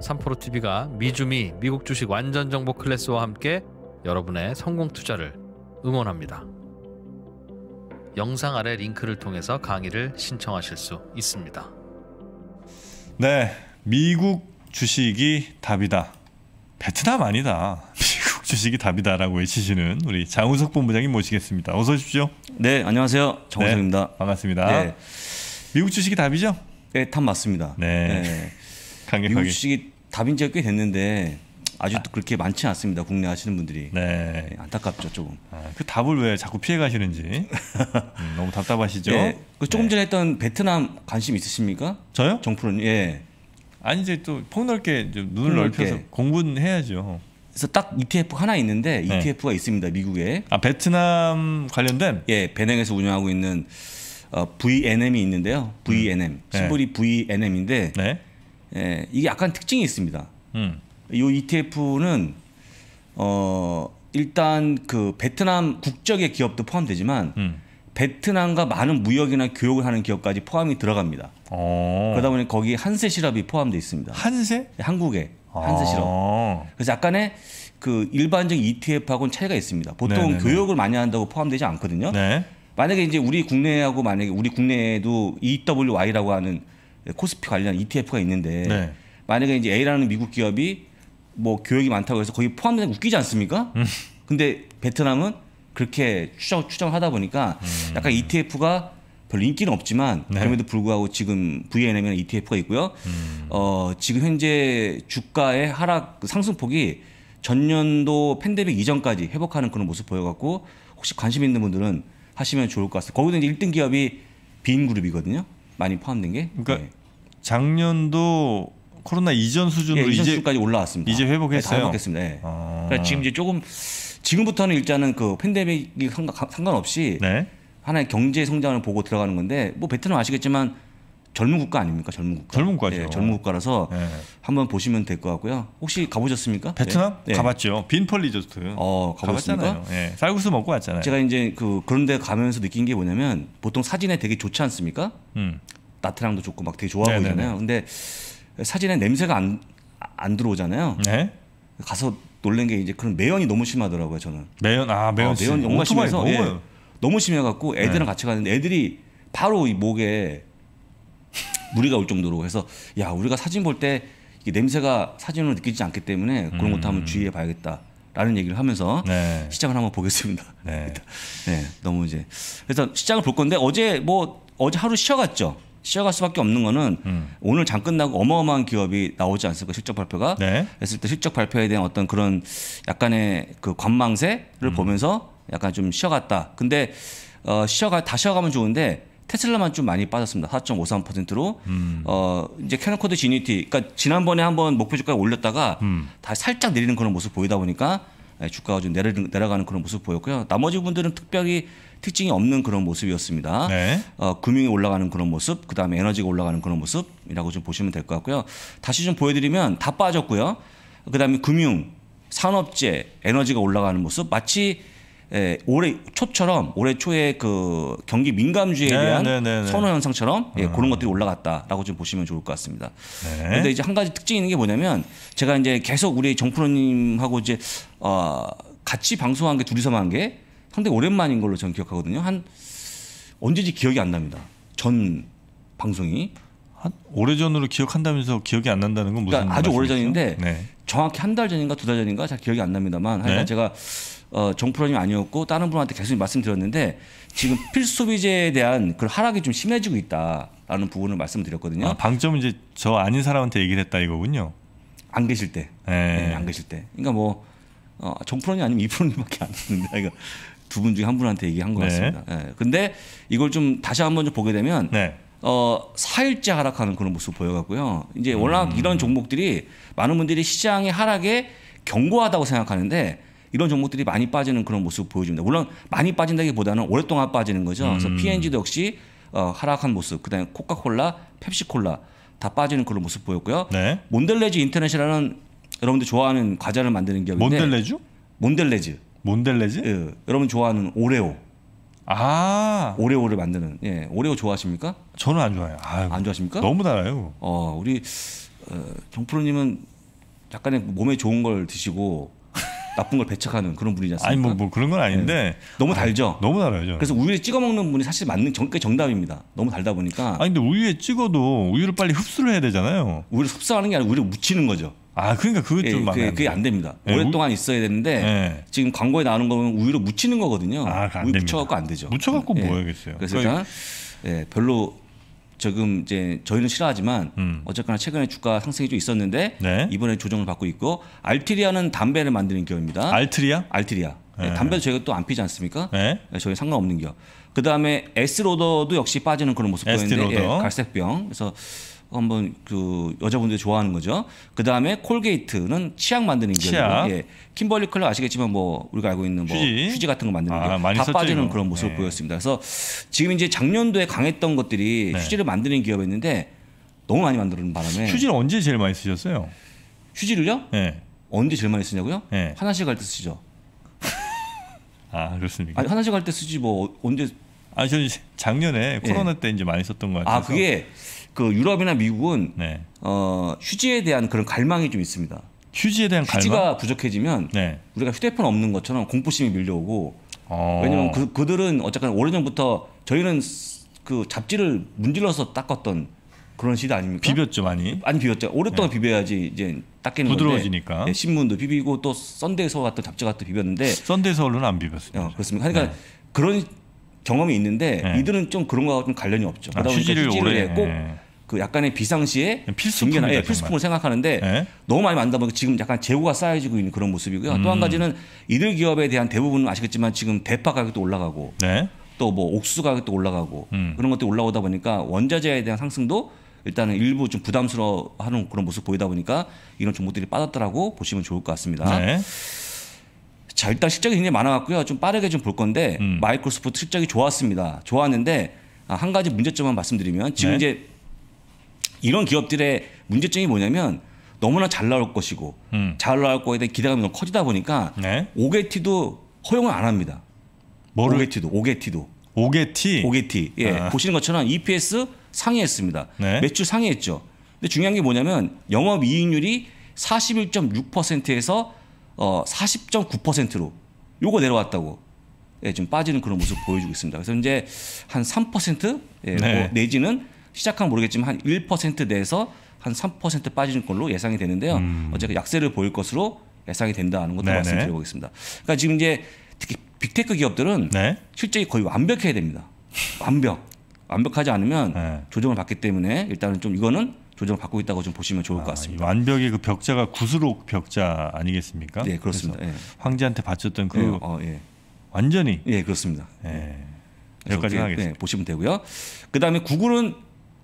삼포로 TV가 미주미 미국 주식 완전 정보 클래스와 함께 여러분의 성공 투자를 응원합니다. 영상 아래 링크를 통해서 강의를 신청하실 수 있습니다. 네, 미국 주식이 답이다. 베트남 아니다. 미국 주식이 답이다라고 외치시는 우리 장우석 본부장님 모시겠습니다. 어서 오십시오. 네, 안녕하세요. 네, 장우석입니다. 네, 반갑습니다. 네. 미국 주식이 답이죠? 네, 답 맞습니다. 네. 네. 강력하게. 미국 주식이 다빈지가 꽤 됐는데 아직도 아. 그렇게 많지 않습니다. 국내 하시는 분들이. 네. 네 안타깝죠, 조금. 아, 그 답을 왜 자꾸 피해 가시는지 음, 너무 답답하시죠. 네. 그 조금 네. 전에 했던 베트남 관심 있으십니까? 저요? 정프로님. 예. 아니 이제 또 폭넓게 눈을 폭넓게. 넓혀서 공부해야죠. 그래서 딱 ETF 하나 있는데 네. ETF가 있습니다, 미국에. 아 베트남 관련된? 예, 베냉에서 운영하고 있는 어, VNM이 있는데요. VNM 음. 심볼이 네. VNM인데. 예, 이게 약간 특징이 있습니다. 음. 이 ETF는 어 일단 그 베트남 국적의 기업도 포함되지만 음. 베트남과 많은 무역이나 교역을 하는 기업까지 포함이 들어갑니다. 오. 어. 그러다 보니 거기 한세 실업이 포함되어 있습니다. 한세? 예, 한국에 한세 아. 실업. 그래서 약간의 그일반적 ETF하고는 차이가 있습니다. 보통 네네네. 네. 교역을 많이 한다고 포함되지 않거든요. 네. 만약에 이제 우리 국내하고 만약에 우리 국내에도 EWY라고 하는 코스피 관련 ETF가 있는데 네. 만약에 이제 A라는 미국 기업이 뭐 교역이 많다고 해서 거기 포함되는 웃기지 않습니까? 음. 근데 베트남은 그렇게 추정 추정하다 보니까 음. 약간 ETF가 별로 인기는 없지만 네. 그럼에도 불구하고 지금 VNM은 ETF가 있고요. 음. 어, 지금 현재 주가의 하락 상승폭이 전년도 팬데믹 이전까지 회복하는 그런 모습 보여갖고 혹시 관심 있는 분들은 하시면 좋을 것 같습니다. 거기도 이제 1등 기업이 비인그룹이거든요. 많이 포함된 게. 그러니까 네. 작년도 코로나 이전 수준으로 예, 이전 수준까지 올라왔습니다. 이제 회복했어요. 네, 회복했습니다. 네. 아... 그러니까 지금 이제 조금 지금부터는 일단은 그 팬데믹이 상관, 없이 네? 하나의 경제 성장을 보고 들어가는 건데 뭐 베트남 아시겠지만 젊은 국가 아닙니까? 젊은 국가. 젊은 국가죠. 예, 젊은 국가라서 예. 한번 보시면 될 것 같고요. 혹시 가보셨습니까? 베트남? 예. 예. 가봤죠. 빈펄 리조트. 어, 가봤습니까 예. 쌀국수 먹고 왔잖아요. 제가 이제 그 그런데 가면서 느낀 게 뭐냐면 보통 사진에 되게 좋지 않습니까? 음. 나트랑도 좋고 막 되게 좋아 네네네. 보이잖아요. 근데 사진에 냄새가 안, 안 들어오잖아요. 네. 가서 놀란 게 이제 그런 매연이 너무 심하더라고요. 저는. 매연 아 매연 아, 매연 정말 심해서 너무, 예. 너무 심해갖고 애들이랑 네. 같이 가는데 애들이 바로 이 목에 무리가 올 정도로 해서 야 우리가 사진 볼 때 냄새가 사진으로 느끼지 않기 때문에 그런 것도 한번 음. 주의해 봐야겠다. 라는 얘기를 하면서 네. 시작을 한번 보겠습니다. 네. 네. 너무 이제 그래서 시작을볼 건데 어제 뭐 어제 하루 쉬어갔죠. 쉬어갈 수밖에 없는 거는 음. 오늘 장 끝나고 어마어마한 기업이 나오지 않습니까 실적 발표가 네. 했을 때 실적 발표에 대한 어떤 그런 약간의 그 관망세를 음. 보면서 약간 좀 쉬어갔다. 근데 어, 쉬어가 다 쉬어가면 좋은데 테슬라만 좀 많이 빠졌습니다. 4.53%로 음. 어 이제 캐논코드 지니티 그러니까 지난번에 한번 목표 주가에 올렸다가 음. 다 살짝 내리는 그런 모습 보이다 보니까 예, 주가가 좀 내려, 내려가는 그런 모습 보였고요. 나머지 분들은 특별히 특징이 없는 그런 모습이었습니다. 네. 어, 금융이 올라가는 그런 모습, 그다음에 에너지가 올라가는 그런 모습이라고 좀 보시면 될 것 같고요. 다시 좀 보여드리면 다 빠졌고요. 그다음에 금융, 산업재, 에너지가 올라가는 모습 마치 예, 올해 초처럼 올해 초에 그 경기 민감주의에 네, 대한 네, 네, 네, 선호 현상처럼 예, 음. 그런 것들이 올라갔다라고 좀 보시면 좋을 것 같습니다. 그런데 네. 이제 한 가지 특징이 있는 게 뭐냐면 제가 이제 계속 우리 정프로님하고 이제 어, 같이 방송한 게 둘이서만 한 게 상당히 오랜만인 걸로 저는 기억하거든요. 한 언제지 기억이 안 납니다. 전 방송이 한 오래전으로 기억한다면서 기억이 안 난다는 건 무슨 그러니까 아주 오래전인데 네. 정확히 한 달 전인가 두 달 전인가 잘 기억이 안 납니다만 하여간 네. 제가 어, 정프로님 아니었고 다른 분한테 계속 말씀드렸는데 지금 필수 비제에 대한 그 하락이 좀 심해지고 있다라는 부분을 말씀드렸거든요. 아, 방점은 이제 저 아닌 사람한테 얘기를 했다 이거군요. 안 계실 때, 예. 네, 안 계실 때. 그러니까 뭐 어, 정프로님 아니면 이프로님밖에 안 했는데 그러니까 두분 중에 한 분한테 얘기한 것 네. 같습니다. 네. 네. 근데 이걸 좀 다시 한번 좀 보게 되면. 네. 어, 사일째 하락하는 그런 모습 보여갖고요. 이제 음. 워낙 음. 이런 종목들이 많은 분들이 시장의 하락에 견고하다고 생각하는데 이런 종목들이 많이 빠지는 그런 모습 보여줍니다. 물론 많이 빠진다기보다는 오랫동안 빠지는 거죠. 그래서 음. p n g 도 역시 어, 하락한 모습, 그다음에 코카콜라, 펩시콜라 다 빠지는 그런 모습 보였고요. 네. 몬델레즈 인터넷이라는 여러분들 좋아하는 과자를 만드는 기업인데 몬델레즈? 몬델레즈. 몬델레즈? 예, 여러분 좋아하는 오레오. 아 오레오를 만드는 예 오레오 좋아하십니까? 저는 안 좋아해요. 아유, 안 좋아하십니까? 너무 달아요. 어 우리 어, 정프로님은 약간의 몸에 좋은 걸 드시고 나쁜 걸 배척하는 그런 분이잖 않습니까? 아니 뭐, 뭐 그런 건 아닌데 네. 너무 달죠. 아, 너무 달아요. 저는. 그래서 우유에 찍어 먹는 분이 사실 맞는 정, 그 정답입니다. 너무 달다 보니까. 아니 근데 우유에 찍어도 우유를 빨리 흡수를 해야 되잖아요. 우유를 흡수하는 게 아니라 우유를 묻히는 거죠. 아, 그러니까 예, 그게 좀 예, 그게, 그게 안 됩니다. 예, 오랫동안 있어야 되는데 예. 지금 광고에 나오는 거는 우유를 묻히는 거거든요. 아, 우유 묻혀갖고 안 되죠. 묻혀갖고 예. 뭐해겠어요 그래서 그러니까... 예, 별로 지금 이제 저희는 싫어하지만 음. 어쨌거나 최근에 주가 상승이 좀 있었는데 네. 이번에 조정을 받고 있고 알트리아는 담배를 만드는 기업입니다. 알트리아? 알트리아. 네. 담배도 저희가 또 안 피지 않습니까? 네. 저희 상관없는 기업. 그 다음에 에스로더도 역시 빠지는 그런 모습 보였는데 예, 갈색병. 그래서 한번 그 여자분들이 좋아하는 거죠. 그 다음에 콜게이트는 치약 만드는 기업이고, 뭐, 예. 킴벌리 클럽 아시겠지만 뭐 우리가 알고 있는 뭐 휴지, 휴지 같은 거 만드는 아, 게다 빠지는 그런 모습을 네. 보였습니다. 그래서 지금 이제 작년도에 강했던 것들이 네. 휴지를 만드는 기업이었는데 너무 많이 만드는 바람에 휴지를 언제 제일 많이 쓰셨어요? 휴지를요? 네. 언제 제일 많이 쓰냐고요? 네. 화장실 갈 때 쓰죠. 아 그렇습니까? 아니, 화장실 갈 때 쓰지 뭐 언제? 아 저는 작년에 예. 코로나 때 이제 많이 썼던 것 같아요. 아 그게 그 유럽이나 미국은 네. 어, 휴지에 대한 그런 갈망이 좀 있습니다. 휴지에 대한 갈망? 휴지가 부족해지면 네. 우리가 휴대폰 없는 것처럼 공포심이 밀려오고 어. 왜냐면 그, 그들은 어쨌든 오래전부터 저희는 그 잡지를 문질러서 닦았던 그런 시대 아닙니까? 비볐죠 많이. 많이 비볐죠. 오랫동안 네. 비벼야지 이제 닦이는 부드러워지니까. 네, 신문도 비비고 또 썬데이서 같은 잡지 같은 비볐는데. 썬데이서 언안 비볐어요. 어, 그렇습니다. 그러니까 네. 그런 경험이 있는데 네. 이들은 좀 그런 거하고 좀 관련이 없죠. 그다음에 아, 휴지를, 휴지를 오래 꼭그 약간의 비상시에 예, 필수품이나 필수품을 생각하는데 에? 예. 너무 많이 만다 보니까 지금 약간 재고가 쌓여지고 있는 그런 모습이고요. 음. 또한 가지는 이들 기업에 대한 대부분은 아시겠지만 지금 대파 가격도 올라가고 네? 또뭐 옥수 가격도 올라가고 음. 그런 것들이 올라오다 보니까 원자재에 대한 상승도 일단은 일부 좀 부담스러워하는 그런 모습 보이다 보니까 이런 종목들이 빠졌더라고 보시면 좋을 것 같습니다. 네. 자 일단 실적이 굉장히 많아갖고요. 좀 빠르게 좀 볼 건데 음. 마이크로소프트 실적이 좋았습니다. 좋았는데 아, 한 가지 문제점만 말씀드리면 지금 네. 이제 이런 기업들의 문제점이 뭐냐면 너무나 잘 나올 것이고 음. 잘 나올 거에 대한 기대감이 너무 커지다 보니까 네. 오게티도 허용을 안 합니다. 뭐를? 오게티도 오게티도 오게티 오게티 예 아. 보시는 것처럼 EPS 상회했습니다. 네. 매출 상회했죠. 근데 중요한 게 뭐냐면 영업 이익률이 41.6%에서 어 40.9%로 요거 내려왔다고 예, 지금 빠지는 그런 모습 보여주고 있습니다. 그래서 이제 한3% 예, 네. 뭐 내지는 시작하면 모르겠지만 한 1% 내에서 한 3% 빠지는 걸로 예상이 되는데요. 음. 어제 약세를 보일 것으로 예상이 된다는 것도 말씀드려보겠습니다. 그러니까 지금 이제 특히 빅테크 기업들은 네. 실적이 거의 완벽해야 됩니다. 완벽. 완벽하지 않으면 네. 조정을 받기 때문에 일단은 좀 이거는 조정을 받고 있다고 좀 보시면 좋을 것 아, 같습니다. 아, 완벽의 그 벽자가 구스록 벽자 아니겠습니까? 네 그렇습니다. 예. 황제한테 바쳤던 그 예, 어, 예. 완전히 예 그렇습니다. 예. 예. 여기까지 하겠습니다. 네, 보시면 되고요. 그다음에 구글은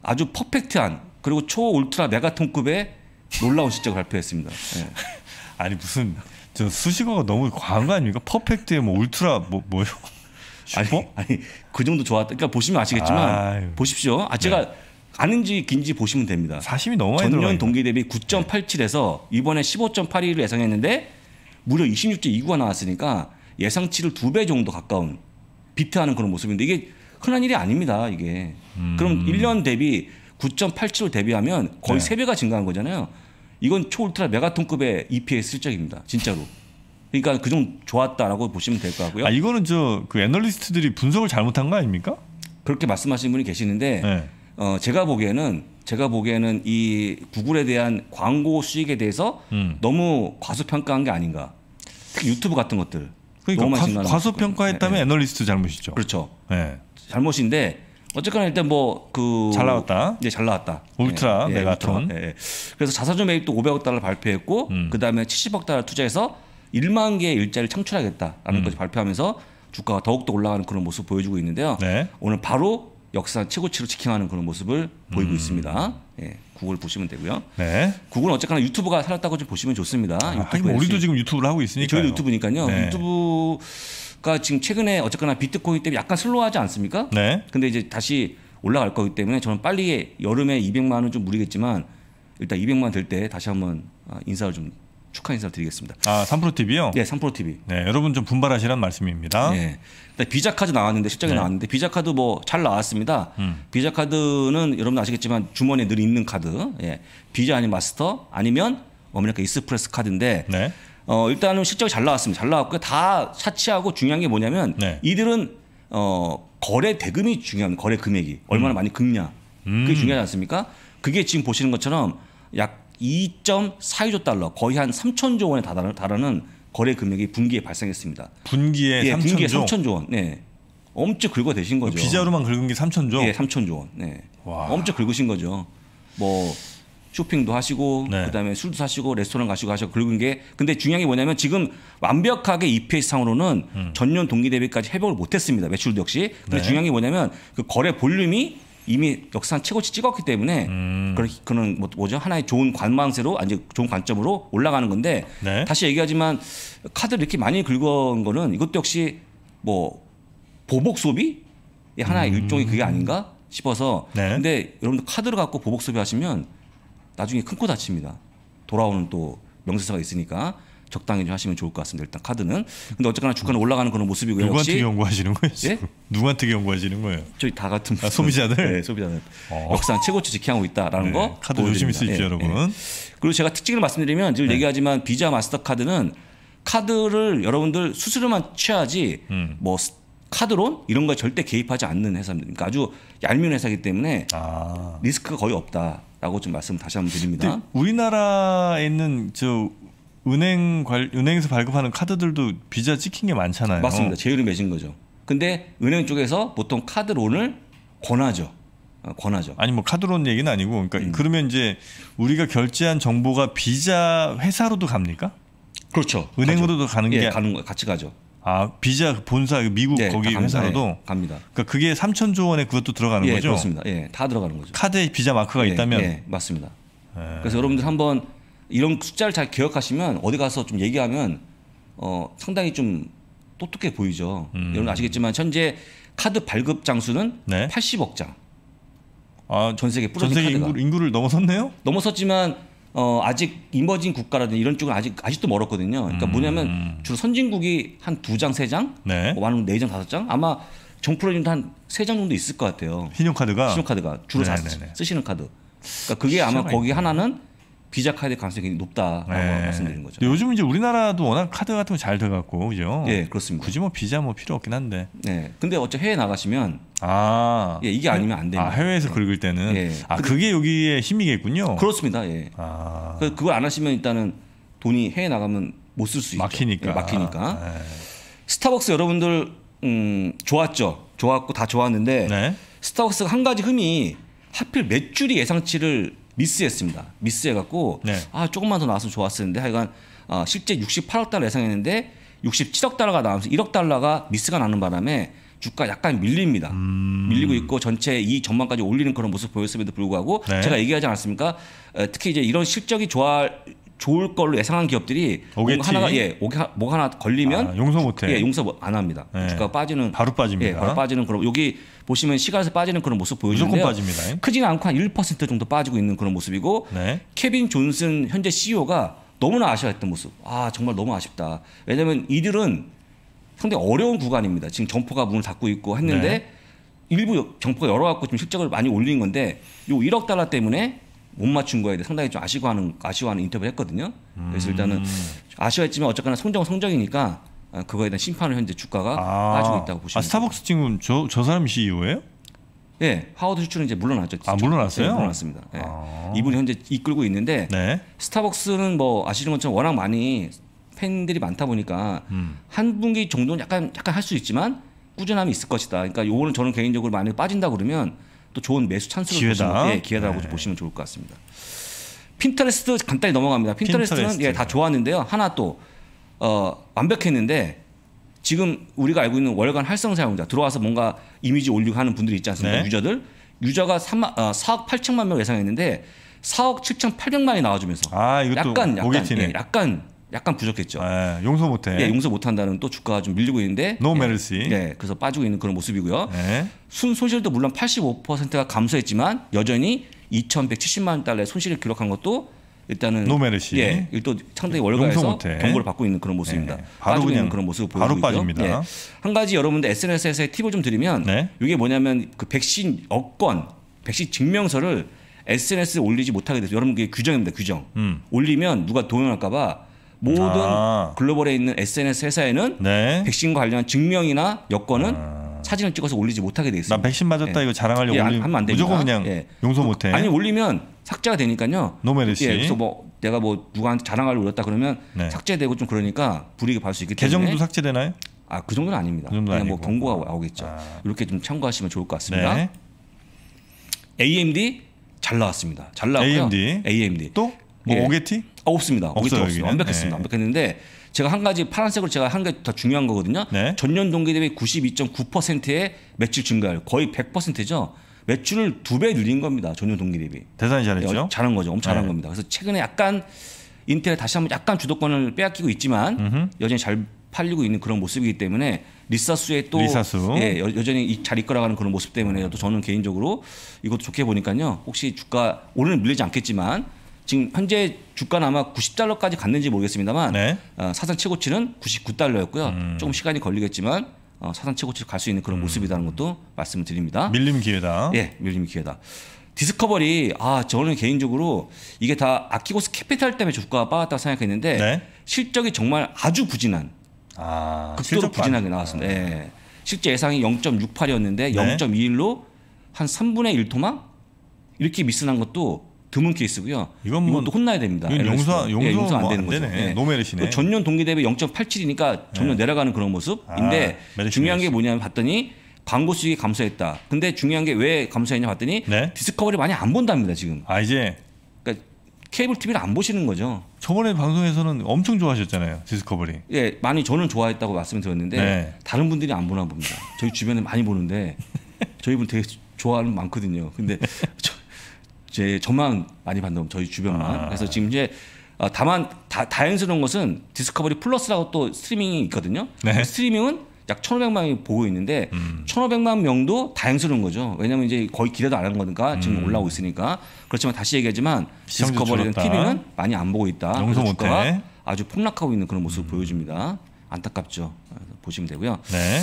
아주 퍼펙트한 그리고 초울트라 메가톤급의 놀라운 실적을 발표했습니다. 네. 아니 무슨 저 수식어가 너무 과한 거 아닙니까? 퍼펙트에 뭐 울트라 뭐 뭐요? 슈퍼? 아니, 아니 그 정도 좋았다. 그러니까 보시면 아시겠지만 아유. 보십시오. 아 제가 네. 아는지 긴지 보시면 됩니다. 사심이 너무 많이 전년 동기 대비 9.87에서 이번에 15.81을 예상했는데 무려 26.29가 나왔으니까 예상치를 두 배 정도 가까운 비트하는 그런 모습인데 이게 큰일 일이 아닙니다. 이게. 음. 그럼 1년 대비 9.87로 대비하면 거의 네. 3배가 증가한 거잖아요. 이건 초울트라 메가톤급의 EPS 실적입니다. 진짜로. 그러니까 그 정도 좋았다라고 보시면 될것 같고요. 아 이거는 저 그 애널리스트들이 분석을 잘못한 거 아닙니까? 그렇게 말씀하시는 분이 계시는데 네. 어, 제가 보기에는 제가 보기에는 이 구글에 대한 광고 수익에 대해서 음. 너무 과소평가한 게 아닌가. 특히 유튜브 같은 것들. 그러니까 뭐 과, 과소평가했다면 네, 네. 애널리스트 잘못이죠. 그렇죠. 네. 잘못인데 어쨌거나 일단 뭐 그 잘 나왔다. 네, 잘 나왔다. 울트라 예, 예 메가톤. 예, 예. 그래서 자사주 매입도 500억 달러 발표했고 음. 그다음에 70억 달러 투자해서 1만 개의 일자리를 창출하겠다라는 음. 것을 발표하면서 주가가 더욱더 올라가는 그런 모습 보여주고 있는데요. 네. 오늘 바로 역사 최고치로 직행하는 그런 모습을 보이고 음. 있습니다. 예, 구글 보시면 되고요. 네. 구글은 어쨌거나 유튜브가 살았다고 좀 보시면 좋습니다. 아, 하긴 뭐 우리도 지금 유튜브를 하고 있으니까 저희 유튜브니까요. 네. 유튜브 가 지금 최근에 어쨌거나 비트코인 때문에 약간 슬로우하지 않습니까? 네. 근데 이제 다시 올라갈 거기 때문에 저는 빨리 여름에 200만 원 좀 무리겠지만 일단 200만 될 때 다시 한번 아, 인사를 좀 축하 인사를 드리겠습니다. 아, 3프로 TV요? 네, 3프로 TV. 네, 여러분 좀 분발하시란 말씀입니다. 네. 비자 카드 나왔는데 실적이 네. 나왔는데 비자 카드 뭐 잘 나왔습니다. 음. 비자 카드는 여러분 아시겠지만 주머니에 늘 있는 카드. 예. 비자 아니면 마스터 아니면 어머니가 익스프레스 카드인데 네. 어, 일단은 실적이 잘 나왔습니다. 잘 나왔고요. 다 차치하고 중요한 게 뭐냐면 네. 이들은 어, 거래 대금이 중요한 거래 금액이 얼마나 음. 많이 긁냐. 그게 음. 중요하지 않습니까? 그게 지금 보시는 것처럼 약 2.4조 2 달러, 거의 한 3천조 원에 달하는 거래 금액이 분기에 발생했습니다. 분기에 예, 3천조? 분기에 3천조 원. 네. 엄청 긁어 대신 거죠. 비자로만 긁은 게 3천조? 예, 3천조 원. 네. 와. 엄청 긁으신 거죠. 뭐 쇼핑도 하시고 네. 그다음에 술도 사시고 레스토랑 가시고 하시고 그런 게 근데 중요한 게 뭐냐면 지금 완벽하게 EPS 상으로는 음. 전년 동기 대비까지 회복을 못했습니다 매출도 역시 근데 네. 중요한 게 뭐냐면 그 거래 볼륨이 이미 역상 최고치 찍었기 때문에 음. 그런 뭐, 뭐죠 하나의 좋은 관망세로 아니 좋은 관점으로 올라가는 건데 네. 다시 얘기하지만 카드 이렇게 많이 긁은 거는 이것도 역시 뭐 보복 소비 하나의 음. 일종의 그게 아닌가 싶어서 네. 근데 여러분들 카드를 갖고 보복 소비하시면 나중에 큰코 다칩니다. 돌아오는 또 명세서가 있으니까 적당히 좀 하시면 좋을 것 같습니다. 일단 카드는. 근데 어쨌거나 주가는 올라가는 그런 모습이고요. 누구한테 연구하시는 거예요? 예? 누구한테 연구하시는 거예요? 저희 다 같은 아, 소비자들. 네, 소비자들. 어. 역상 최고치 지키하고 있다라는 네, 거. 카드 조심히 쓰십시오, 예, 여러분. 예. 그리고 제가 특징을 말씀드리면 지금 네. 얘기하지만 비자 마스터카드는 카드를 여러분들 수수료만 취하지 음. 뭐 카드론 이런 거 절대 개입하지 않는 회사입니다. 그러니까 아주 얄미운 회사이기 때문에 아. 리스크가 거의 없다. 라고 좀 말씀 다시 한번 드립니다. 우리나라에 있는 저 은행 관, 은행에서 발급하는 카드들도 비자 찍힌 게 많잖아요. 맞습니다. 제휴를 맺은 거죠. 근데 은행 쪽에서 보통 카드론을 권하죠. 어, 권하죠. 아니 뭐 카드론 얘기는 아니고 그러니까 음. 그러면 이제 우리가 결제한 정보가 비자 회사로도 갑니까? 그렇죠. 은행으로도 가죠. 가는 예, 게 예, 가는 거 같이 가죠. 아 비자 본사 그 미국 네, 거기 회사로도 예, 갑니다. 그러니까 그게 3천조 원에 그것도 들어가는 예, 거죠? 그렇습니다. 예, 다 들어가는 거죠. 카드에 비자 마크가 예, 있다면 예, 맞습니다. 예. 그래서 여러분들 한번 이런 숫자를 잘 기억하시면 어디 가서 좀 얘기하면 어, 상당히 좀 똑똑해 보이죠. 음. 여러분 아시겠지만 현재 카드 발급 장수는 네? 80억 장. 아, 전 세계 뿌려진 전 세계 인구, 를 넘어섰네요? 넘어섰지만 어, 아직 이머징 국가라든지 이런 쪽은 아직 아직도 멀었거든요. 그러니까 음. 뭐냐면 주로 선진국이 한 두 장, 세 장, 네. 뭐 많은 네 장, 다섯 장 아마 정프로님도 한 세 장 정도 있을 것 같아요. 신용카드가 신용카드가 주로 네, 다 네, 네. 쓰시는 카드. 그러니까 그게 아마 거기 있구나. 하나는 비자 카드 가능성이 굉장히 높다라고 네. 말씀드린 거죠. 요즘 이제 우리나라도 워낙 카드 같은 거 잘돼갖고 그죠? 예, 그렇습니다. 굳이 뭐 비자 뭐 필요 없긴 한데. 네. 근데 어째 해외 나가시면 아, 예, 이게 아니면 안 됩니다. 아, 해외에서 네. 긁을 때는 예. 아, 그게 여기에 힘이겠군요. 그렇습니다. 예. 아. 그, 그걸안 하시면 일단은 돈이 해외 나가면 못 쓸 수 있죠. 막히니까. 예, 막히니까. 아, 네. 스타벅스 여러분들 음, 좋았죠. 좋았고 다 좋았는데 네. 스타벅스가 한 가지 흠이 하필 몇줄이 예상치를 미스했습니다. 미스해갖고 네. 아 조금만 더 나왔으면 좋았을 텐데 하여간 아, 실제 68억 달러 예상했는데 67억 달러가 나오면서 1억 달러가 미스가 나는 바람에 주가 약간 밀립니다. 음. 밀리고 있고 전체 이 전망까지 올리는 그런 모습 보였음에도 불구하고 네. 제가 얘기하지 않았습니까? 특히 이제 이런 실적이 좋아 좋을 걸로 예상한 기업들이 오겠 하나가 예, 오게 뭐 하나 걸리면 아, 용서 못해. 예, 용서 안 합니다. 예. 주가 빠지는 바로 빠집니다. 예, 바로 빠지는 그런 여기 보시면 시가에서 빠지는 그런 모습 보여주는데요. 빠집니다. 크지는 않고 한 1% 정도 빠지고 있는 그런 모습이고 네. 케빈 존슨 현재 CEO가 너무나 아쉬워했던 모습. 아 정말 너무 아쉽다. 왜냐하면 이들은 상당히 어려운 구간입니다. 지금 점포가 문을 닫고 있고 했는데 네. 일부 점포가 열어갖고 지금 실적을 많이 올린 건데 요 1억 달러 때문에 못 맞춘 거에 대해 상당히 좀 아쉬워하는 아쉬워하는 인터뷰를 했거든요. 그래서 일단은 음. 아쉬워했지만 어쨌거나 성적 성적이니까 아, 그거에 대한 심판을 현재 주가가 아. 빠지고 있다고 보시면. 아 스타벅스 지금 저저사람 CEO예요? 예, 네, 하워드 슈출은 이제 물러났죠. 아 물러났어요? 네, 물러났습니다. 네. 아. 이분이 현재 이끌고 있는데 네. 스타벅스는 뭐 아시는 것처럼 워낙 많이 팬들이 많다 보니까 음. 한 분기 정도는 약간 약간 할 수 있지만 꾸준함이 있을 것이다. 그러니까 요거는 저는 개인적으로 만약 빠진다 그러면 또 좋은 매수 찬스를 기회다. 보시면, 예, 기회다라고 네. 보시면 좋을 것 같습니다. 핀터레스트 간단히 넘어갑니다. 핀터레스트는 핀터레스트. 예, 다 좋았는데요. 하나 또 어, 완벽했는데 지금 우리가 알고 있는 월간 활성 사용자 들어와서 뭔가 이미지 올리고 하는 분들이 있지 않습니까? 네. 유저들 유저가 3만, 어, 4억 8천만 명 예상했는데 4억 7천 8백만이 나와주면서 아, 약간 약간 예, 약간 약간 부족했죠. 아, 용서 못해. 예, 용서 못한다는 또 주가가 좀 밀리고 있는데. No m e r 그래서 빠지고 있는 그런 모습이고요. 예. 순 손실도 물론 85%가 감소했지만 여전히 2,170만 달러의 손실을 기록한 것도 일단은 no m e 예, 일도 상당히 월가에서 경고를 받고 있는 그런 모습입니다. 예, 바로 그냥 그런 모습을 보이고 있고요. 빠집니다. 예, 한 가지 여러분들 s n s 에서 팁을 좀 드리면 네? 이게 뭐냐면 그 백신 여권, 백신 증명서를 SNS에 올리지 못하게 돼서 여러분 그게 규정입니다. 규정. 음. 올리면 누가 동영할까봐 모든 아. 글로벌에 있는 SNS 회사에는 네. 백신과 관련한 증명이나 여권은 아. 사진을 찍어서 올리지 못하게 돼 있습니다. 나 백신 맞았다 예. 이거 자랑하려고 예, 올리면 안 무조건 그냥 예. 용서 못해. 아니 올리면 삭제가 되니까요. 노메르 씨. 예, 그래서 뭐 내가 뭐 누구한테 자랑하려고 올렸다 그러면 네. 삭제되고 좀 그러니까 불이익을 받을 수 있기 때문에. 계정도 삭제되나요? 아그 정도는 아닙니다. 그 정도는 그냥 뭐 아니고. 뭐 경고가 아. 나오겠죠. 아. 이렇게 좀 참고하시면 좋을 것 같습니다. 네. AMD 잘 나왔습니다. 잘 나왔고요. AMD. AMD. 또? 뭐 예. 오게티? 아, 없습니다. 없어요, 없어요. 완벽했습니다. 네. 완벽했는데 제가 한 가지 파란색을 제가 한 게 더 중요한 거거든요. 네. 전년 동기 대비 92.9%의 매출 증가율 거의 100%죠. 매출을 두 배 늘린 겁니다. 전년 동기 대비. 대단히 잘했죠. 네, 잘한 거죠. 엄청 잘한 네. 겁니다. 그래서 최근에 약간 인텔에 다시 한번 약간 주도권을 빼앗기고 있지만 음흠. 여전히 잘 팔리고 있는 그런 모습이기 때문에 리사수의 또 리사수. 예, 여전히 잘 이끌어가는 그런 모습 때문에 또 저는 개인적으로 이것도 좋게 보니까요. 혹시 주가 오늘은 밀리지 않겠지만 지금 현재 주가는 아마 90달러까지 갔는지 모르겠습니다만 네. 어, 사상 최고치는 99달러였고요. 음. 조금 시간이 걸리겠지만 어, 사상 최고치를 갈 수 있는 그런 음. 모습이라는 것도 말씀을 드립니다. 밀림 기회다. 예, 밀림 기회다. 디스커버리 아 저는 개인적으로 이게 다 아키고스 캐피탈 때문에 주가가 빠졌다고 생각했는데 네. 실적이 정말 아주 부진한 아, 극도로 부진하게 나왔습니다. 아. 네. 예. 실제 예상이 0.68이었는데 네. 0.21로 한 3분의 1토막 이렇게 미스난 것도 드문 케이스고요. 이건 뭐, 혼나야 됩니다. 이건 용서 용서, 예, 용서 안 뭐 되는 뭐안 거죠. 예. 노메르시네. 그 전년 동기 대비 0.87이니까 전년 예. 내려가는 그런 모습인데 아, 중요한 게 뭐냐면 봤더니 광고 수익이 감소했다. 근데 중요한 게 왜 감소했냐 봤더니 네? 디스커버리 많이 안 본답니다 지금. 아 이제 그러니까 케이블 TV를 안 보시는 거죠. 저번에 방송에서는 엄청 좋아하셨잖아요 디스커버리. 예, 많이 저는 좋아했다고 말씀드렸는데 네. 다른 분들이 안 보나 봅니다. 저희 주변에 많이 보는데 저희 분 되게 좋아하는 많거든요. 근데 저, 이제 저만 많이 받는 저희 주변만. 아. 그래서 지금 이제 아, 다만 다, 다행스러운 것은 디스커버리 플러스라고 또 스트리밍이 있거든요. 네. 그 스트리밍은 약 1,500만이 보고 있는데 음. 1,500만 명도 다행스러운 거죠. 왜냐하면 이제 거의 기대도 안 한 거니까 지금 음. 올라오고 있으니까 그렇지만 다시 얘기하지만 디스커버리는 TV는 많이 안 보고 있다. 영상 못해. 아주 폭락하고 있는 그런 모습을 음. 보여줍니다. 안타깝죠. 아, 보시면 되고요. 네.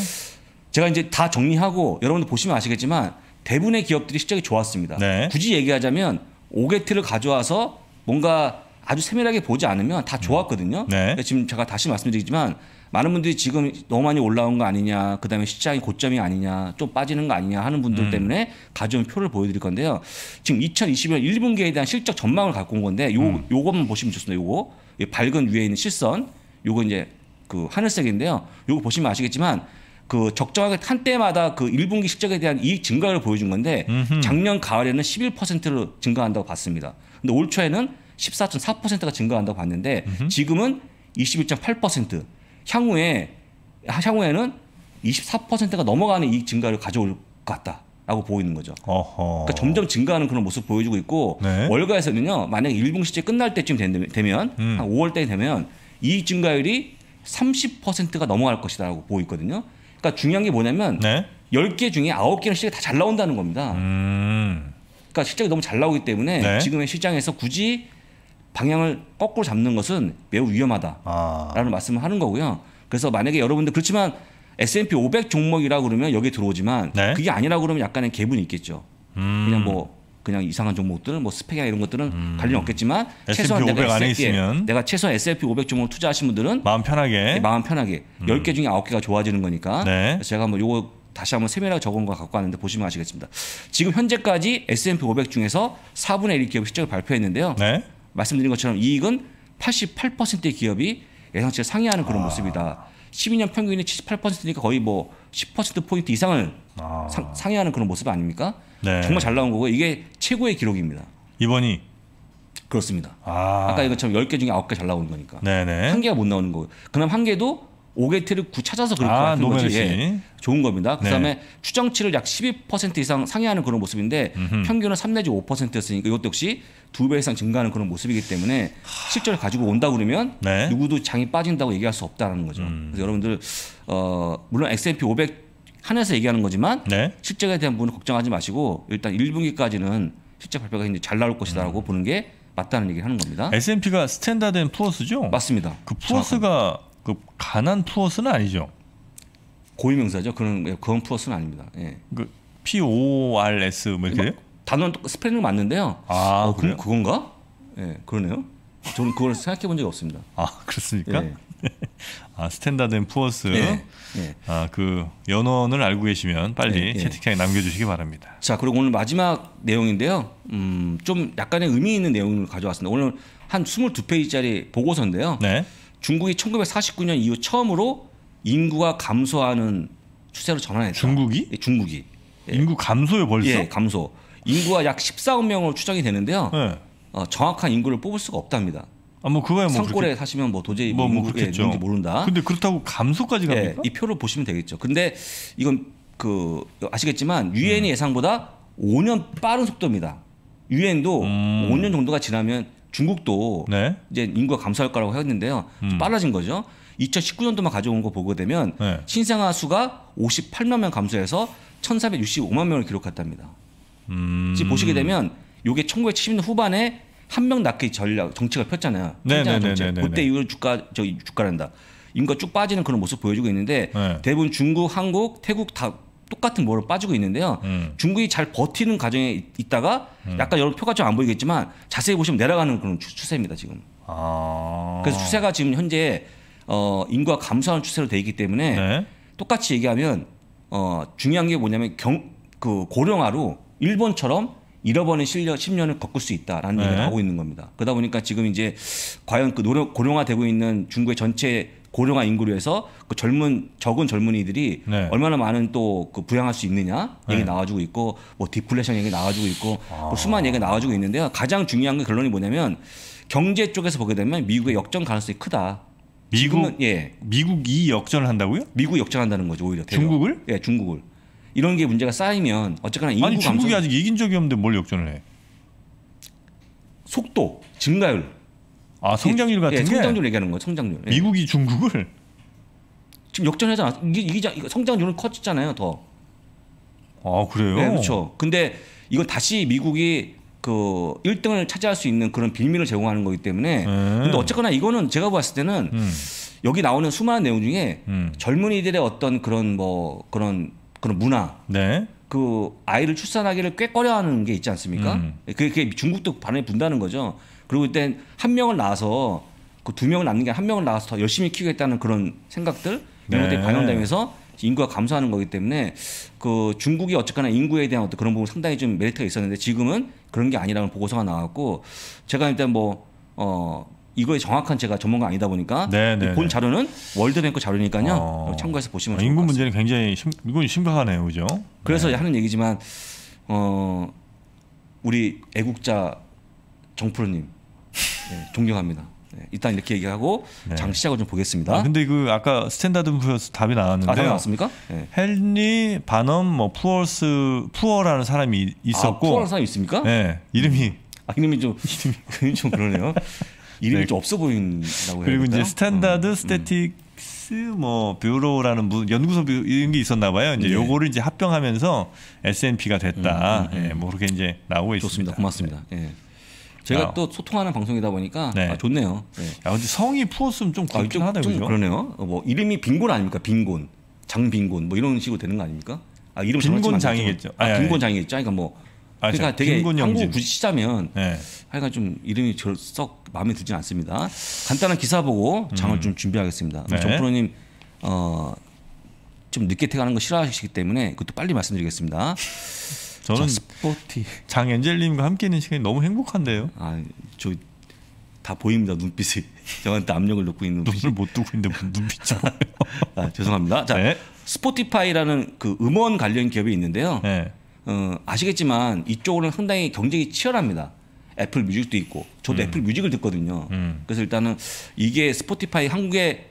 제가 이제 다 정리하고 여러분들 보시면 아시겠지만 대부분의 기업들이 실적이 좋았습니다. 네. 굳이 얘기하자면 오게트를 가져와서 뭔가 아주 세밀하게 보지 않으면 다 좋았거든요. 네. 그러니까 지금 제가 다시 말씀드리지만 많은 분들이 지금 너무 많이 올라온 거 아니냐, 그 다음에 시장이 고점이 아니냐, 좀 빠지는 거 아니냐 하는 분들 음. 때문에 가져온 표를 보여드릴 건데요. 지금 2021년 1분기에 대한 실적 전망을 갖고 온 건데 요, 음. 요것만 보시면 좋습니다. 요거. 밝은 위에 있는 실선. 요거 이제 그 하늘색인데요. 요거 보시면 아시겠지만 그 적정하게 한때마다 그 1분기 실적에 대한 이익 증가를 보여준 건데 음흠. 작년 가을에는 11%로 증가한다고 봤습니다. 근데 올 초에는 14.4%가 증가한다고 봤는데 음흠. 지금은 21.8% 향후에 향후에는 24%가 넘어가는 이익 증가를 가져올 것 같다. 라고 보이는 거죠. 어허. 그러니까 점점 증가하는 그런 모습 보여주고 있고 네. 월가에서는요. 만약에 1분기 실적 끝날 때쯤 되면 음. 한 5월 때 되면 이익 증가율이 30%가 넘어갈 것이다라고 보고 있거든요. 그러니까 중요한 게 뭐냐면 네? 10개 중에 9개는 실적이 다 잘 나온다는 겁니다. 음. 그러니까 실적이 너무 잘 나오기 때문에 네? 지금의 시장에서 굳이 방향을 거꾸로 잡는 것은 매우 위험하다라는 아. 말씀을 하는 거고요. 그래서 만약에 여러분들 그렇지만 S&P 500 종목이라고 그러면 여기 들어오지만 네? 그게 아니라고 그러면 약간의 개분이 있겠죠. 음. 그냥 뭐 그냥 이상한 종목들은 뭐 스펙이나 이런 것들은 음. 관련 없겠지만 최소한 내가 S&P, 에 있으면 내가 최소한 S&P 500 종목을 투자하신 분들은 마음 편하게 네, 마음 편하게 음. 10개 중에 9개가 좋아지는 거니까 네. 그래서 제가 뭐 요거 다시 한번 세밀하게 적은 거 갖고 왔는데 보시면 아시겠습니다. 지금 현재까지 S&P 500 중에서 4분의 1 기업 실적을 발표했는데요. 네. 말씀드린 것처럼 이익은 88%의 기업이 예상치를 상회하는 그런 아. 모습이다. 12년 평균이 78%니까 거의 뭐 10% 포인트 이상을 아. 상, 상회하는 그런 모습 아닙니까? 네. 정말 잘 나온 거고 이게 최고의 기록입니다. 이번이 그렇습니다. 아. 까이거처럼 10개 중에 9개 잘 나오는 거니까. 네네. 네. 한 개가 못 나오는 거고. 그럼 한 개도 오게트를구 찾아서 그렇게 하는 아, 거지. 예. 좋은 겁니다. 네. 그다음에 네. 추정치를 약 12% 이상 상회하는 그런 모습인데 음흠. 평균은 3 내지 5%였으니까 이것도 역시 두배 이상 증가하는 그런 모습이기 때문에 실제로 가지고 온다 그러면 네. 누구도 장이 빠진다고 얘기할 수 없다는 거죠. 음. 그래서 여러분들 어 물론 S&P 500 한해서 얘기하는 거지만 네. 실제에 대한 부분은 걱정하지 마시고 일단 1분기까지는 실제 발표가 굉장잘 나올 것이다라고 음. 보는 게 맞다는 얘기를 하는 겁니다. S&P가 스탠다드 앤 푸어스죠? 맞습니다. 그 푸어스가 그 가난 푸어스는 아니죠? 고유명사죠. 그런 그건 푸어스는 아닙니다. 예. 그 P O R S 뭐 이렇게 단어 스펠링 맞는데요. 아, 어, 그럼 그건가? 예, 그러네요. 저는 그걸 생각해 본 적이 없습니다. 아, 그렇습니까? 예. 아, 스탠다드 푸어스. 네, 네. 아, 그 연원을 알고 계시면 빨리 네, 네, 채팅창에 남겨주시기 바랍니다. 자, 그리고 오늘 마지막 내용인데요. 음, 좀 약간의 의미 있는 내용을 가져왔습니다. 오늘 한 22페이지짜리 보고서인데요. 네. 중국이 1949년 이후 처음으로 인구가 감소하는 추세로 전환했다. 중국이? 예, 중국이. 예. 인구 감소요 벌써? 예, 감소. 인구가 약 14억 명으로 추정이 되는데요. 네. 어, 정확한 인구를 뽑을 수가 없답니다. 아, 뭐 그거야 뭐 상골에 그렇게... 사시면 뭐 도저히 뭐, 뭐, 뭐 그렇겠죠. 는지 모른다. 근데 그렇다고 감소까지 갑니까? 예, 이 표를 보시면 되겠죠. 근데 이건 그 아시겠지만 유엔이 음. 예상보다 5년 빠른 속도입니다. 유엔도 음. 5년 정도가 지나면 중국도 네? 이제 인구가 감소할 거라고 했는데요. 음. 빨라진 거죠. 2019년도만 가져온 거 보게 되면 네. 신생아 수가 58만 명 감소해서 1,465만 명을 기록했답니다. 음. 지금 보시게 되면 요게 1970년 후반에 한명 낳기 전략 정책을 폈잖아요. 네네네네. 네, 네, 네, 그때 이후로 주가 저 주가란다. 인구가 쭉 빠지는 그런 모습 보여주고 있는데 네. 대부분 중국, 한국, 태국 다 똑같은 뭐로 빠지고 있는데요. 음. 중국이 잘 버티는 과정에 있다가 음. 약간 여러 표가 좀 안 보이겠지만 자세히 보시면 내려가는 그런 추, 세입니다 지금. 아. 그래서 추세가 지금 현재 어, 인구가 감소하는 추세로 되어 있기 때문에 네. 똑같이 얘기하면 어, 중요한 게 뭐냐면 경, 그 고령화로 일본처럼 잃어버린 실력 10년을 거을수 있다라는 네. 얘기가 나오고 있는 겁니다. 그러다 보니까 지금 이제 과연 그 노력 고령화되고 있는 중국의 전체 고령화 인구로 해서 그 젊은 적은 젊은이들이 네. 얼마나 많은 또 그 부양할 수 있느냐 얘기 네. 나와주고 있고 뭐 디플레이션 얘기 나와주고 있고 아. 뭐 수많은 얘기가 나와주고 있는데요. 가장 중요한 게 결론이 뭐냐면 경제 쪽에서 보게 되면 미국의 역전 가능성이 크다. 미국 지금은, 예 미국이 역전을 한다고요? 미국 역전한다는 거죠 오히려 대려. 중국을? 예 중국을. 이런 게 문제가 쌓이면 어쨌거나 인구 아니 중국이 아직 이긴 적이 없는데 뭘 역전을 해? 속도, 증가율. 아 성장률 같은 예, 예, 성장률 얘기하는 거예요. 성장률. 예. 미국이 중국을 지금 역전하잖아. 이게이기 성장률은 커졌잖아요 더. 아 그래요? 네, 그렇죠. 근데 이건 다시 미국이 그 1등을 차지할 수 있는 그런 빌미를 제공하는 거기 때문에. 네. 근데 어쨌거나 이거는 제가 봤을 때는 음. 여기 나오는 수많은 내용 중에 음. 젊은이들의 어떤 그런 뭐 그런 그런 문화 네. 그 아이를 출산하기를 꽤 꺼려하는 게 있지 않습니까? 음. 그게 중국도 반응이 분다는 거죠. 그리고 그단한 명을 낳아서 그 두 명을 낳는 게 한 명을 낳아서 더 열심히 키우겠다는 그런 생각들 이런 것들이 네. 반영되면서 인구가 감소하는 거기 때문에 그 중국이 어쨌거나 인구에 대한 어떤 그런 부분 상당히 좀 메리트가 있었는데 지금은 그런 게 아니라는 보고서가 나왔고 제가 일단 뭐어 이거의 정확한 제가 전문가 아니다 보니까 네, 네, 본 네. 자료는 월드뱅크 자료니까요. 어... 참고해서 보시면 아, 좋을 인구 문제는 굉장히 심, 이건 심각하네요, 그죠? 그래서 네. 하는 얘기지만 어 우리 애국자 정프로님 네, 존경합니다. 네, 일단 이렇게 얘기하고 장 시작을 좀 보겠습니다. 아, 근데 그 아까 스탠다드 부에스 답이 나왔는데 아, 나왔습니까? 헨리 반엄 뭐 푸어스 푸어라는 사람이 아, 있었고 아, 푸어라는 사람이 있습니까? 네 이름이 아, 이름이 좀 이름이 좀 그러네요. 이름이 네. 좀 없어 보인다고 해요. 그리고 이제 스탠다드 음, 음. 스태틱스 음. 뭐 뷰로라는 연구소 뷰, 이런 게 있었나 봐요. 이제 네. 요거를 이제 합병하면서 S&P가 됐다. 음, 음, 음, 예, 뭐 그렇게 이제 나오고 있습니다. 고맙습니다. 네. 예. 제가 아. 또 소통하는 방송이다 보니까 네. 아, 좋네요. 네. 예. 야, 아, 근데 성이 푸었으면 좀걱정 아, 하다 그죠? 그러네요. 어, 뭐 이름이 빈곤 아닙니까? 빈곤, 장빈곤 뭐 이런 식으로 되는 거 아닙니까? 아 이름 빈곤 장이겠죠. 아, 아 빈곤 예. 장이겠죠. 그러니까 뭐 아, 그러니까 되게 김군영 한국 구시자면 네. 하여간 좀 이름이 썩 마음에 들진 않습니다. 간단한 기사 보고 장을 음. 좀 준비하겠습니다. 네. 정프로님 어, 좀 늦게 퇴근하는 거 싫어하시기 때문에 그것도 빨리 말씀드리겠습니다. 저는 스포티 장엔젤님과 함께 있는 시간이 너무 행복한데요. 아저 다 보입니다 눈빛이 저한테 압력을 넣고 있는 눈빛이. 눈을 못 두고 있는데 눈빛이 아, 죄송합니다. 자 네. 스포티파이라는 그 음원 관련 기업이 있는데요. 네. 어, 아시겠지만 이쪽으로는 상당히 경쟁이 치열합니다. 애플 뮤직도 있고 저도 음. 애플 뮤직을 듣거든요. 음. 그래서 일단은 이게 스포티파이 한국의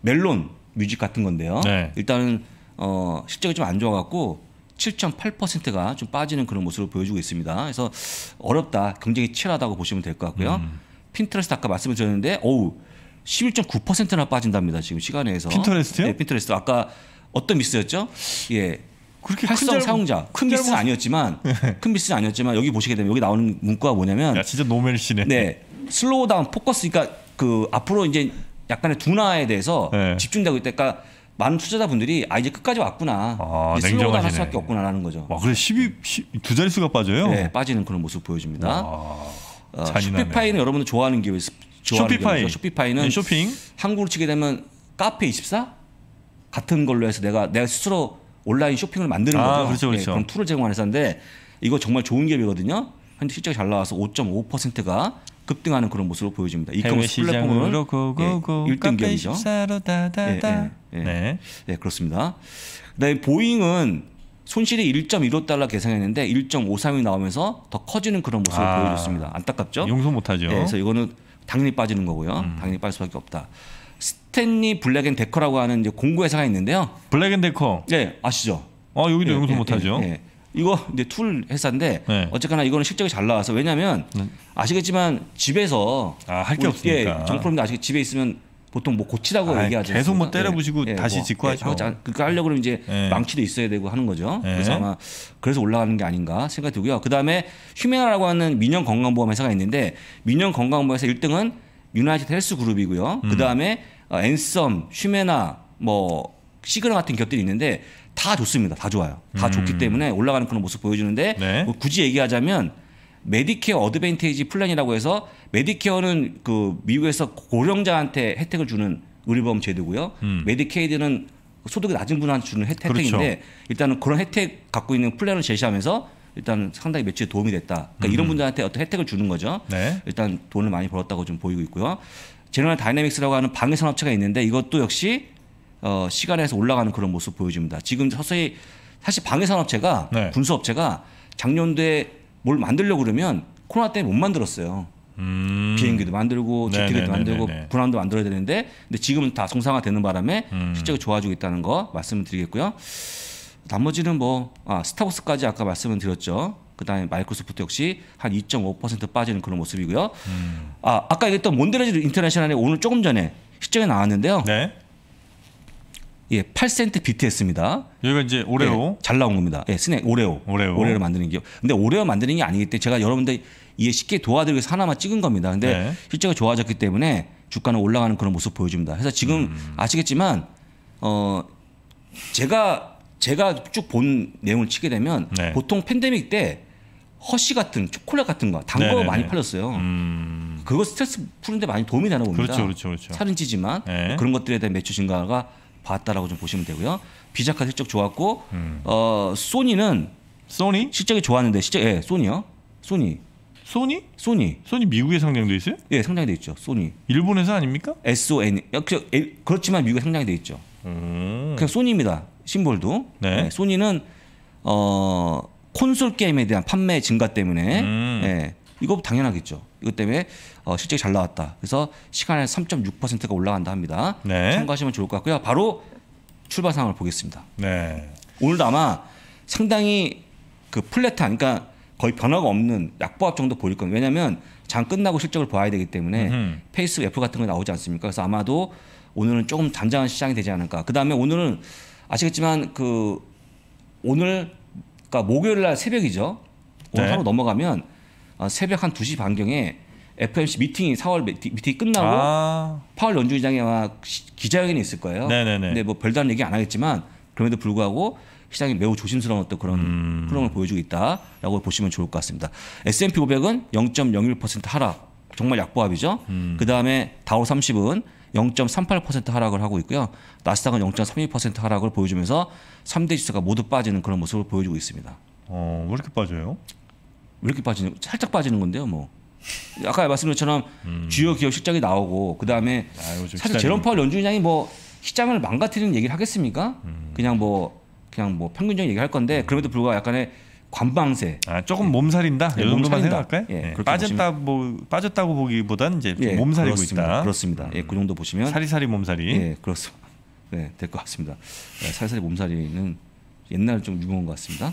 멜론 뮤직 같은 건데요. 네. 일단은 어, 실적이 좀 안 좋아갖고 7.8%가 좀 빠지는 그런 모습을 보여주고 있습니다. 그래서 어렵다, 경쟁이 치열하다고 보시면 될 것 같고요. 음. 핀트레스트 아까 말씀을 드렸는데, 어우 11.9%나 빠진답니다. 지금 시간에서 핀터레스트요? 네, 핀터레스트. 아까 어떤 미스였죠? 예, 그렇게 활성 사용자 큰 미스는 아니었지만 네. 큰 미스는 아니었지만 여기 보시게 되면 여기 나오는 문구가 뭐냐면 야 진짜 노멜시네. 네 슬로우 다운 포커스 그러니까 그 앞으로 이제 약간의 둔화에 대해서 네. 집중되고 있다. 그러니까 많은 투자자분들이 아 이제 끝까지 왔구나. 아, 슬로우 다운할 수밖에 없구나라는 거죠. 와 그래 12, 10, 두 자릿수가 빠져요? 네 빠지는 그런 모습 보여줍니다. 와, 어, 쇼피파이는 여러분들 좋아하는 기회 좋 쇼피파이 쇼피파이는 네, 쇼핑 한국으로 치게 되면 카페 24 같은 걸로 해서 내가 내가 스스로 온라인 쇼핑을 만드는 아, 거죠. 그렇죠, 예, 그렇죠. 네, 그런 툴을 제공하 회사인데 이거 정말 좋은 기업이거든요. 현재 실적이 잘 나와서 5.5%가 급등하는 그런 모습을 보여줍니다. 이커머스 플랫폼은 예, 고고고 1등 기업이죠. 예, 다다다. 예, 네. 예, 네. 네, 그렇습니다. 그 보잉은 손실이 1.15달러 계산했는데 1.53이 나오면서 더 커지는 그런 모습을 아, 보여줬습니다. 안타깝죠? 용서 못하죠. 예, 그래서 이거는 당연히 빠지는 거고요. 음. 당연히 빠질 수밖에 없다. 스탠리 블랙앤데커라고 하는 이제 공구 회사가 있는데요. 블랙앤데커. 네, 예, 아시죠? 아 여기도 용서 예, 예, 못하죠. 이거 이제 툴 회사인데 네. 어쨌거나 이거는 실적이 잘 나와서 왜냐하면 네. 아시겠지만 집에서 아, 할게 뭐 없으니까 정품로님도 아시겠 집에 있으면 보통 뭐 고치라고 아, 얘기하죠. 계속 뭐 때려부시고 네. 다시 짓고 뭐, 하죠. 그러니까 하려고 그러면 이제 망치도 있어야 되고 하는 거죠. 그래서 아마 그래서 올라가는 게 아닌가 생각이 들고요. 그다음에 휴메나라고 하는 민영 건강보험 회사가 있는데 민영 건강보험 에서 1등은 유나이티드 헬스 그룹이고요. 음. 그 다음에 어, 앤썸, 슈메나, 뭐 시그널 같은 기업들이 있는데 다 좋습니다. 다 좋아요. 다 음. 좋기 때문에 올라가는 그런 모습 보여주는데 네. 뭐 굳이 얘기하자면 메디케어 어드밴테이지 플랜이라고 해서 메디케어는 그 미국에서 고령자한테 혜택을 주는 의료보험 제도고요. 음. 메디케이드는 소득이 낮은 분한테 주는 혜택, 그렇죠. 혜택인데 일단은 그런 혜택 갖고 있는 플랜을 제시하면서 일단 상당히 매출에 도움이 됐다. 그러니까 음. 이런 분들한테 어떤 혜택을 주는 거죠. 네. 일단 돈을 많이 벌었다고 좀 보이고 있고요. 제너럴 다이내믹스라고 하는 방위 산업체가 있는데 이것도 역시 어, 시간에서 올라가는 그런 모습 보여줍니다. 지금 서서히 사실 방위 산업체가 네. 군수 업체가 작년도에 뭘 만들려고 그러면 코로나 때문에 못 만들었어요. 음. 비행기도 만들고 제트기도 만들고 군함도 만들어야 되는데 근데 지금은 다 정상화되는 바람에 음. 실적이 좋아지고 있다는 거 말씀을 드리겠고요. 나머지는 뭐 아, 스타벅스까지 아까 말씀을 드렸죠. 그다음에 마이크로소프트 역시 한 2.5% 빠지는 그런 모습이고요. 음. 아 아까 얘기했던 몬드레즈 인터내셔널이 오늘 조금 전에 시점에 나왔는데요. 네. 예, 8센트 비트했습니다. 여기가 이제 오레오. 예, 잘 나온 겁니다. 예, 스낵 오레오. 오레오. 오레오를 만드는 기업. 근데 오레오 만드는 게 아니기 때문에 제가 여러분들 이해 쉽게 도와드리기 위해서 하나만 찍은 겁니다. 근데 네. 실제가 좋아졌기 때문에 주가는 올라가는 그런 모습 보여줍니다. 그래서 지금 음. 아시겠지만 어 제가 제가 쭉 본 내용을 치게 되면 네. 보통 팬데믹 때 허쉬 같은 초콜릿 같은 거단거 네, 네, 많이 네. 팔렸어요. 음... 그거 스트레스 푸는데 많이 도움이 되나 봅니다. 그렇죠, 그렇죠, 그렇죠. 살은 찌지만 네. 그런 것들에 대한 매출 증가가 봤다라고 좀 보시면 되고요. 비자카 실적 좋았고 음. 어 소니는 소니 실적이 좋았는데 실적 예 소니요 소니 소니 소니 소니 미국에 상장돼 있어요? 예 상장돼 있죠 소니 일본 회사 아닙니까? S O N 그렇지만 미국에 상장돼 있죠. 음. 그냥 소니입니다. 심볼도. 네. 네, 소니는 어 콘솔 게임에 대한 판매 증가 때문에 음. 예, 이거 당연하겠죠. 이것 때문에 어, 실적이 잘 나왔다. 그래서 시간의 3.6%가 올라간다 합니다. 네. 참고하시면 좋을 것 같고요. 바로 출발 상황을 보겠습니다. 네. 오늘도 아마 상당히 그 플랫한, 그러니까 거의 변화가 없는 약보합 정도 보일 겁니다. 왜냐하면 장 끝나고 실적을 봐야 되기 때문에 음흠. 페이스 앱 같은 거 나오지 않습니까? 그래서 아마도 오늘은 조금 단장한 시장이 되지 않을까. 그 다음에 오늘은 아시겠지만 그 오늘 그러니까 목요일 날 새벽이죠. 오늘 네. 하루 넘어가면 어, 새벽 한 2시 반경에 FMC 미팅이 4월 미팅이 끝나고 아. 파월 연주회장에 와 기자회견이 있을 거예요. 네네네. 근데 뭐 별다른 얘기 안 하겠지만 그럼에도 불구하고 시장이 매우 조심스러운 어떤 그런 음. 흐름을 보여주고 있다라고 보시면 좋을 것 같습니다. S&P 500은 0.01% 하락 정말 약보합이죠. 음. 그 다음에 다우 30은 0.38% 하락을 하고 있고요. 나스닥은 0.32% 하락을 보여주면서 3대 지수가 모두 빠지는 그런 모습을 보여주고 있습니다. 어, 왜 이렇게 빠져요? 왜 이렇게 빠지는? 살짝 빠지는 건데요, 뭐. 아까 말씀드린 것처럼 음. 주요 기업 실적이 나오고 그 다음에 아, 사실 제롬 파월 연준장이 뭐 시장을 망가뜨리는 얘기를 하겠습니까? 음. 그냥 뭐 그냥 뭐 평균적인 얘기할 건데 음. 그럼에도 불구하고 약간의 관방세. 아 조금 몸살인다. 예, 몸살인다. 생각할까요? 예, 예 빠졌다 뭐 빠졌다고 보기보단 이제 예, 몸살이고 그렇습니다. 있다. 그렇습니다. 음. 예, 그 정도 보시면 사리사리 몸살이. 예, 그렇습니다. 네, 예, 될것 같습니다. 네, 사리사리 몸살이는 옛날 좀 유명한 것 같습니다.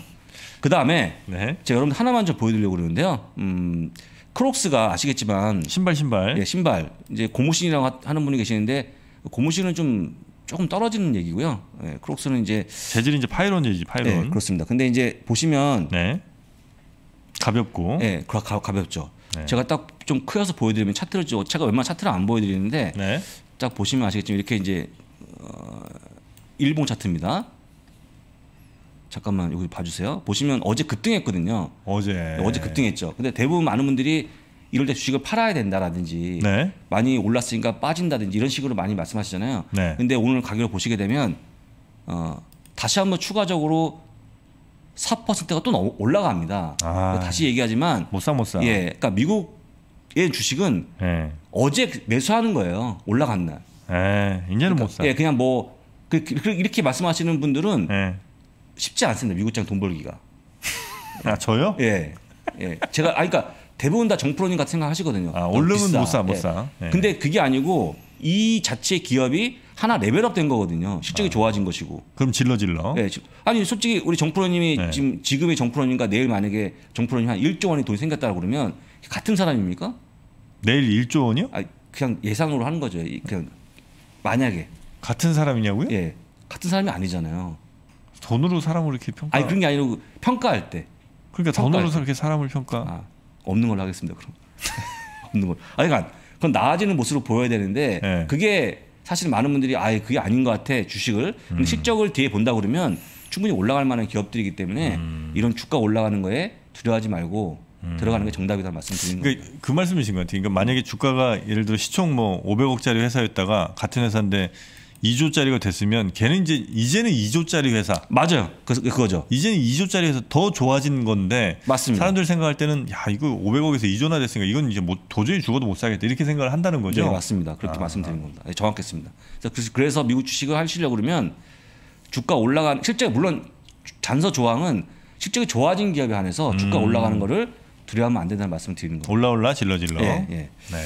그 다음에 네. 제가 여러분 하나만 좀 보여드리려고 그러는데요. 음, 크록스가 아시겠지만 신발 신발. 예, 신발. 이제 고무신이라고 하는 분이 계시는데 고무신은 좀 조금 떨어지는 얘기고요. 네, 크록스는 이제 재질이 이제 파이론이지 파이론. 네, 그렇습니다. 근데 이제 보시면 네. 가볍고 네, 가, 가, 볍죠 네. 제가 딱 좀 크여서 보여드리면 차트를 제가 웬만한 차트를 안 보여드리는데 네. 딱 보시면 아시겠지만 이렇게 이제 어, 일봉 차트입니다. 잠깐만 여기 봐주세요. 보시면 어제 급등했거든요. 어제 네, 어제 급등했죠. 근데 대부분 많은 분들이 이럴 때 주식을 팔아야 된다라든지 네. 많이 올랐으니까 빠진다든지 이런 식으로 많이 말씀하시잖아요. 네. 근데 오늘 가격을 보시게 되면 어, 다시 한번 추가적으로 4%가 또 올라갑니다. 아, 다시 얘기하지만 못 사 못 사. 예, 그러니까 미국의 주식은 예. 어제 매수하는 거예요. 올라간 날. 예, 이제는 그러니까, 못 사. 예, 그냥 뭐 그, 그, 그 이렇게 말씀하시는 분들은 예. 쉽지 않습니다. 미국장 돈 벌기가. 아 저요? 예, 예. 제가 아 그러니까 대부분 다 정프로님 같은 생각하시거든요. 아, 오르면 못 사, 못 예. 사. 예. 근데 그게 아니고 이 자체 기업이 하나 레벨업 된 거거든요. 실적이 아. 좋아진 것이고. 그럼 질러 질러. 네. 아니 솔직히 우리 정프로님이 네. 지금 지금의 정프로님과 내일 만약에 정프로님 한 1조 원이 돈이 생겼다고 그러면 같은 사람입니까? 내일 1조 원이요? 아 그냥 예상으로 하는 거죠. 그냥 만약에 같은 사람이냐고요? 예. 같은 사람이 아니잖아요. 돈으로 사람을 이렇게 평가. 아니 그런 게 아니고 평가할 때. 그러니까 돈으로 그렇게 사람을 평가. 아. 없는 걸로 하겠습니다. 그럼 없는 걸. 아, 그러니까 그건 나아지는 모습으로 보여야 되는데 네. 그게 사실 많은 분들이 아예 그게 아닌 것 같아 주식을 음. 실적을 뒤에 본다 그러면 충분히 올라갈 만한 기업들이기 때문에 음. 이런 주가 올라가는 거에 두려워하지 말고 음. 들어가는 게 정답이다 말씀드리는 그러니까 거예요. 그 말씀이신 것 같아요. 그러니까 만약에 주가가 예를 들어 시총 뭐 500억짜리 회사였다가 같은 회사인데 2조짜리가 됐으면 걔는 이제 이제는 2조짜리 회사 맞아요 그, 그거죠 이제는 2조짜리 회사 더 좋아진 건데 맞습니다 사람들 생각할 때는 야 이거 500억에서 2조나 됐으니까 이건 이제 뭐 도저히 죽어도 못 사겠다 이렇게 생각을 한다는 거죠 네 맞습니다 그렇게 아, 말씀드린 아. 겁니다 네, 정확했습니다 그래서, 그래서 미국 주식을 하시려고 그러면 주가 올라간 실제 물론 잔서 조항은 실제 좋아진 기업에 한해서 주가 음. 올라가는 거를 두려워하면 안 된다는 말씀을 드리는 겁니다 올라올라 질러질러 예, 예. 네.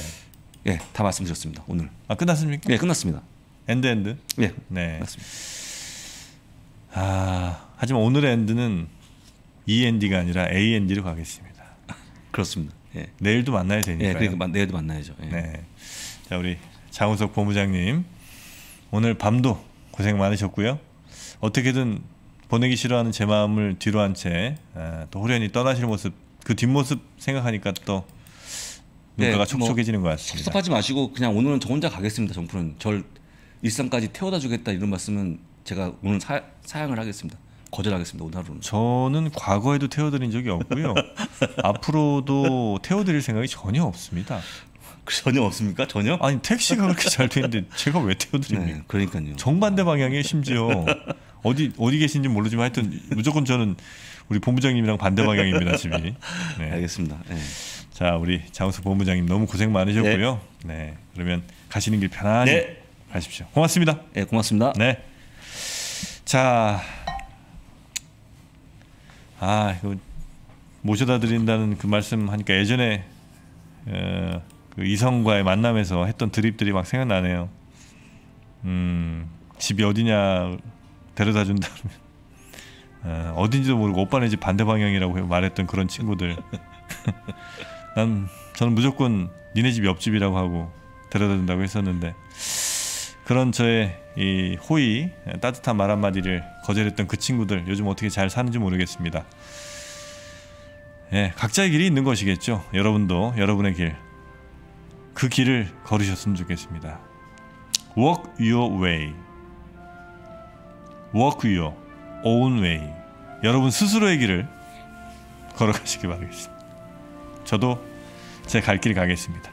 예, 다 말씀드렸습니다 오늘 아 끝났습니까? 네 끝났습니다 엔드엔드. 예. 네. 맞습니다. 아, 하지만 오늘의 엔드는 END가 아니라 AND로 가겠습니다. 그렇습니다. 예. 내일도 만나야 예, 되니까요. 예, 그러니까 내일도 만나야죠. 예. 네. 자, 우리 장우석 본부장님 오늘 밤도 고생 많으셨고요. 어떻게든 보내기 싫어하는 제 마음을 뒤로 한 채또 아, 호련히 떠나실 모습 그 뒷모습 생각하니까 또 네, 눈가가 네, 촉촉해지는 뭐, 것 같습니다. 섭섭하지 마시고 그냥 오늘은 저 혼자 가겠습니다. 정프는 절 일상까지 태워다 주겠다 이런 말씀은 제가 오늘 사, 양을 하겠습니다. 거절하겠습니다. 오늘 하루는. 저는 과거에도 태워드린 적이 없고요. 앞으로도 태워드릴 생각이 전혀 없습니다. 그 전혀 없습니까? 전혀? 아니 택시가 그렇게 잘 되는데 제가 왜 태워드립니까? 네, 그러니까요. 정반대 아. 방향에 심지어 어디 어디 계신지 모르지만 하여튼 무조건 저는 우리 본부장님이랑 반대 방향입니다 집이. 네. 알겠습니다. 네. 자 우리 장우석 본부장님 너무 고생 많으셨고요. 네. 네. 그러면 가시는 길 편안히 네. 하십시오. 고맙습니다. 예, 네, 고맙습니다. 네. 자, 아 이거 모셔다 드린다는 그 말씀 하니까 예전에 어, 그 이성과의 만남에서 했던 드립들이 막 생각나네요. 음, 집이 어디냐 데려다 준다. 어, 어딘지도 모르고 오빠네 집 반대 방향이라고 말했던 그런 친구들. 난 저는 무조건 니네 집 옆집이라고 하고 데려다 준다고 했었는데 그런 저의 이 호의 따뜻한 말 한마디를 거절했던 그 친구들 요즘 어떻게 잘 사는지 모르겠습니다. 예, 각자의 길이 있는 것이겠죠. 여러분도 여러분의 길, 그 길을 걸으셨으면 좋겠습니다. Walk your way. Walk your own way. 여러분 스스로의 길을 걸어가시길 바라겠습니다. 저도 제 갈 길 가겠습니다.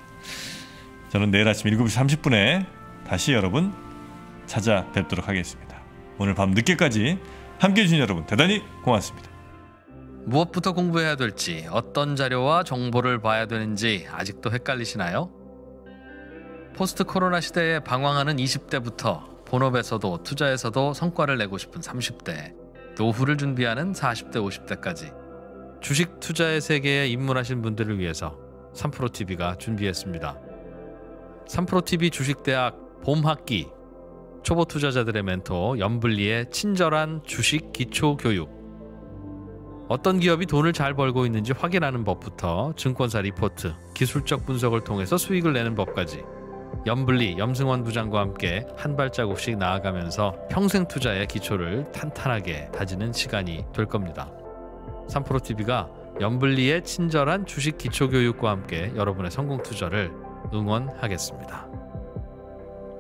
저는 내일 아침 7시 30분에 다시 여러분 찾아뵙도록 하겠습니다. 오늘 밤 늦게까지 함께해 주신 여러분 대단히 고맙습니다. 무엇부터 공부해야 될지 어떤 자료와 정보를 봐야 되는지 아직도 헷갈리시나요? 포스트 코로나 시대에 방황하는 20대부터 본업에서도 투자에서도 성과를 내고 싶은 30대 노후를 준비하는 40대 50대까지 주식 투자의 세계에 입문하신 분들을 위해서 3프로TV가 준비했습니다. 3프로TV 주식대학 봄 학기 초보 투자자들의 멘토 연블리의 친절한 주식 기초 교육 어떤 기업이 돈을 잘 벌고 있는지 확인하는 법부터 증권사 리포트, 기술적 분석을 통해서 수익을 내는 법까지 염블리, 염승원 부장과 함께 한 발자국씩 나아가면서 평생 투자의 기초를 탄탄하게 다지는 시간이 될 겁니다. 3프로TV가 염블리의 친절한 주식 기초 교육과 함께 여러분의 성공 투자를 응원하겠습니다.